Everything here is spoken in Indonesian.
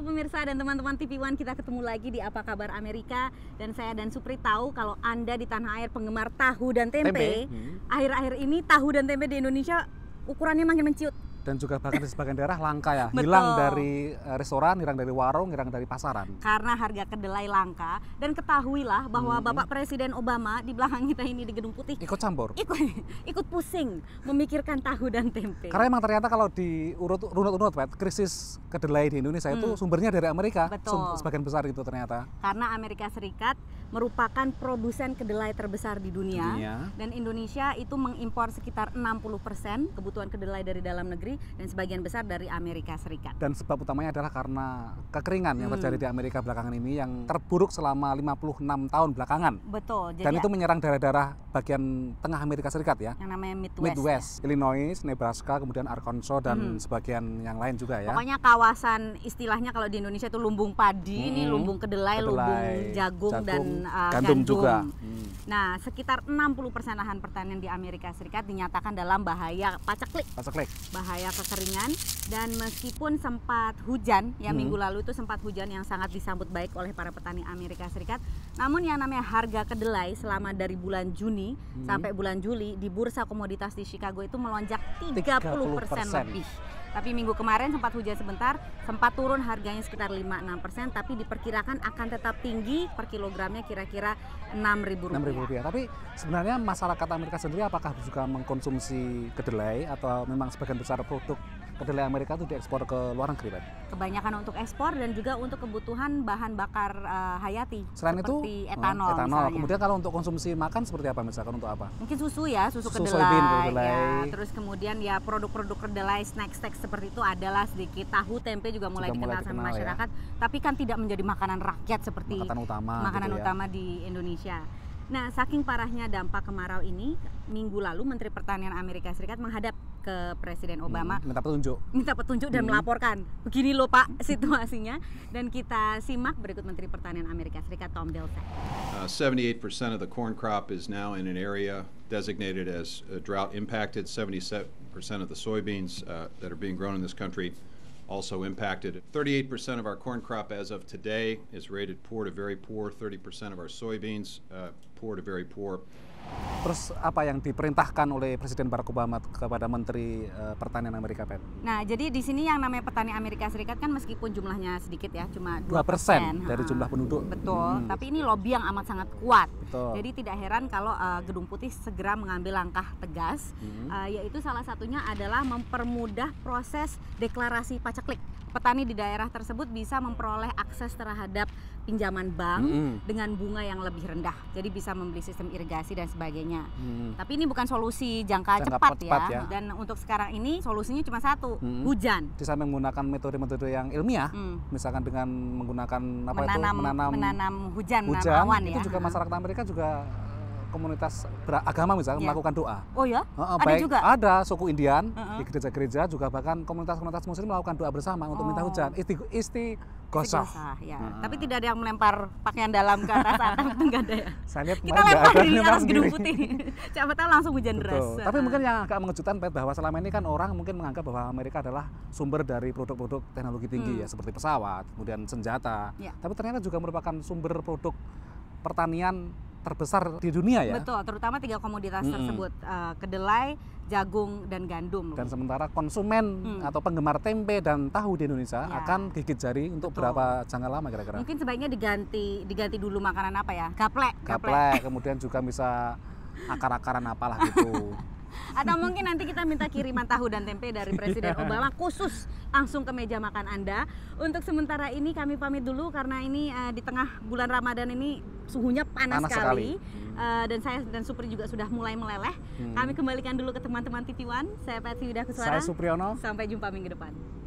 Halo pemirsa dan teman-teman TV One, kita ketemu lagi di Apa Kabar Amerika dan saya dan Supri tahu kalau Anda di tanah air penggemar tahu dan tempe, akhir-akhir hmm. ini tahu dan tempe di Indonesia ukurannya makin menciut dan juga bahkan di sebagian daerah langka ya, Betul. hilang dari eh, restoran, hilang dari warung, hilang dari pasaran. Karena harga kedelai langka dan ketahuilah bahwa hmm. Bapak Presiden Obama di belakang kita ini di Gedung Putih ikut campur, ikut ikut pusing memikirkan tahu dan tempe. Karena emang ternyata kalau di urut-urut Pat, krisis kedelai di Indonesia hmm. itu sumbernya dari Amerika, Betul. sebagian besar itu ternyata. Karena Amerika Serikat merupakan produsen kedelai terbesar di dunia, dunia. dan Indonesia itu mengimpor sekitar 60% kebutuhan kedelai dari dalam negeri dan sebagian besar dari Amerika Serikat. Dan sebab utamanya adalah karena kekeringan yang hmm. terjadi di Amerika belakangan ini yang terburuk selama 56 tahun belakangan. Betul. Jadi dan itu menyerang daerah-daerah bagian tengah Amerika Serikat ya. Yang namanya Midwest. Ya. Midwest, ya? Illinois, Nebraska, kemudian Arkansas dan hmm. sebagian yang lain juga ya. Pokoknya kawasan istilahnya kalau di Indonesia itu lumbung padi, hmm. ini lumbung kedelai, kedelai lumbung jagung, jagung dan uh, gandum, gandum juga. Hmm. Nah, sekitar 60 persen lahan pertanian di Amerika Serikat dinyatakan dalam bahaya paceklik. Paceklik. Bahaya kekeringan dan meskipun sempat hujan, ya hmm. minggu lalu itu sempat hujan yang sangat disambut baik oleh para petani Amerika Serikat. Namun yang namanya harga kedelai selama dari bulan Juni hmm. sampai bulan Juli di bursa komoditas di Chicago itu melonjak 30, 30% persen. lebih. Tapi minggu kemarin sempat hujan sebentar, sempat turun harganya sekitar 5-6%, tapi diperkirakan akan tetap tinggi per kilogramnya kira-kira Rp6.000. Rp6.000. Tapi sebenarnya masyarakat Amerika sendiri apakah juga mengkonsumsi kedelai atau memang sebagian besar produk kedelai Amerika itu diekspor ke luar negeri, Pak? Kebanyakan untuk ekspor dan juga untuk kebutuhan bahan bakar uh, hayati. Selain seperti itu hmm, etanol. etanol. Kemudian kalau untuk konsumsi makan seperti apa misalkan untuk apa? Mungkin susu ya, susu, susu kedelai. Soybean, ya, kedelai. Ya, terus kemudian ya produk-produk kedelai snack-snack seperti itu adalah sedikit tahu tempe juga mulai, juga dikenal, dikenal sama ya. masyarakat, ya. tapi kan tidak menjadi makanan rakyat seperti makanan utama gitu makanan gitu utama ya. di Indonesia. Nah, saking parahnya dampak kemarau ini, minggu lalu Menteri Pertanian Amerika Serikat menghadap ke Presiden hmm, Obama. Minta petunjuk. Minta petunjuk dan hmm. melaporkan. Begini loh Pak situasinya. Dan kita simak berikut Menteri Pertanian Amerika Serikat Tom Vilsack. Uh, 78% of the corn crop is now in an area designated as uh, drought impacted. 77% of the soybeans uh, that are being grown in this country also impacted. 38% of our corn crop as of today is rated poor to very poor. 30% of our soybeans uh, poor to very poor. Terus apa yang diperintahkan oleh Presiden Barack Obama kepada Menteri eh, Pertanian Amerika Pak? Nah, jadi di sini yang namanya petani Amerika Serikat kan meskipun jumlahnya sedikit ya, cuma 2%, persen dari jumlah ah, penduduk. Betul, hmm. tapi ini lobby yang amat sangat kuat. Betul. Jadi tidak heran kalau uh, Gedung Putih segera mengambil langkah tegas, hmm. uh, yaitu salah satunya adalah mempermudah proses deklarasi pacaklik petani di daerah tersebut bisa memperoleh akses terhadap pinjaman bank mm -hmm. dengan bunga yang lebih rendah. Jadi bisa membeli sistem irigasi dan sebagainya. Mm -hmm. Tapi ini bukan solusi jangka, cepat, cepat ya. ya. Dan untuk sekarang ini solusinya cuma satu, mm -hmm. hujan. Bisa menggunakan metode-metode yang ilmiah, mm. misalkan dengan menggunakan apa menanam, itu menanam menanam hujan, hujan awan itu ya. juga masyarakat Amerika juga komunitas beragama misalnya yeah. melakukan doa. Oh ya? Uh, ada baik, juga. Ada suku Indian uh -huh. di gereja-gereja juga bahkan komunitas-komunitas muslim melakukan doa bersama untuk oh. minta hujan. Isti isti gosah. ya. uh. Tapi tidak ada yang melempar pakaian dalam ke atas atap itu enggak ada ya. Saya lihat kita lempar dari atas gedung putih. Siapa tahu langsung hujan Betul. deras. Tapi mungkin yang agak mengejutkan bahwa selama ini kan orang mungkin menganggap bahwa Amerika adalah sumber dari produk-produk teknologi tinggi hmm. ya seperti pesawat, kemudian senjata. Yeah. Tapi ternyata juga merupakan sumber produk pertanian terbesar di dunia ya. Betul, terutama tiga komoditas -hmm. tersebut uh, kedelai, jagung dan gandum. Dan sementara konsumen hmm. atau penggemar tempe dan tahu di Indonesia ya. akan gigit jari untuk Betul. berapa jangka lama kira-kira? Mungkin sebaiknya diganti diganti dulu makanan apa ya? kaplek Gaplek, gaplek. kemudian juga bisa akar-akaran apalah gitu. Atau mungkin nanti kita minta kiriman tahu dan tempe dari Presiden iya. Obama khusus langsung ke meja makan Anda. Untuk sementara ini kami pamit dulu karena ini uh, di tengah bulan Ramadan ini suhunya panas, panas sekali. sekali. Uh, dan saya dan Supri juga sudah mulai meleleh. Hmm. Kami kembalikan dulu ke teman-teman titiwan. Saya Patty sudah Kuswara. Saya Supriyono. Sampai jumpa minggu depan.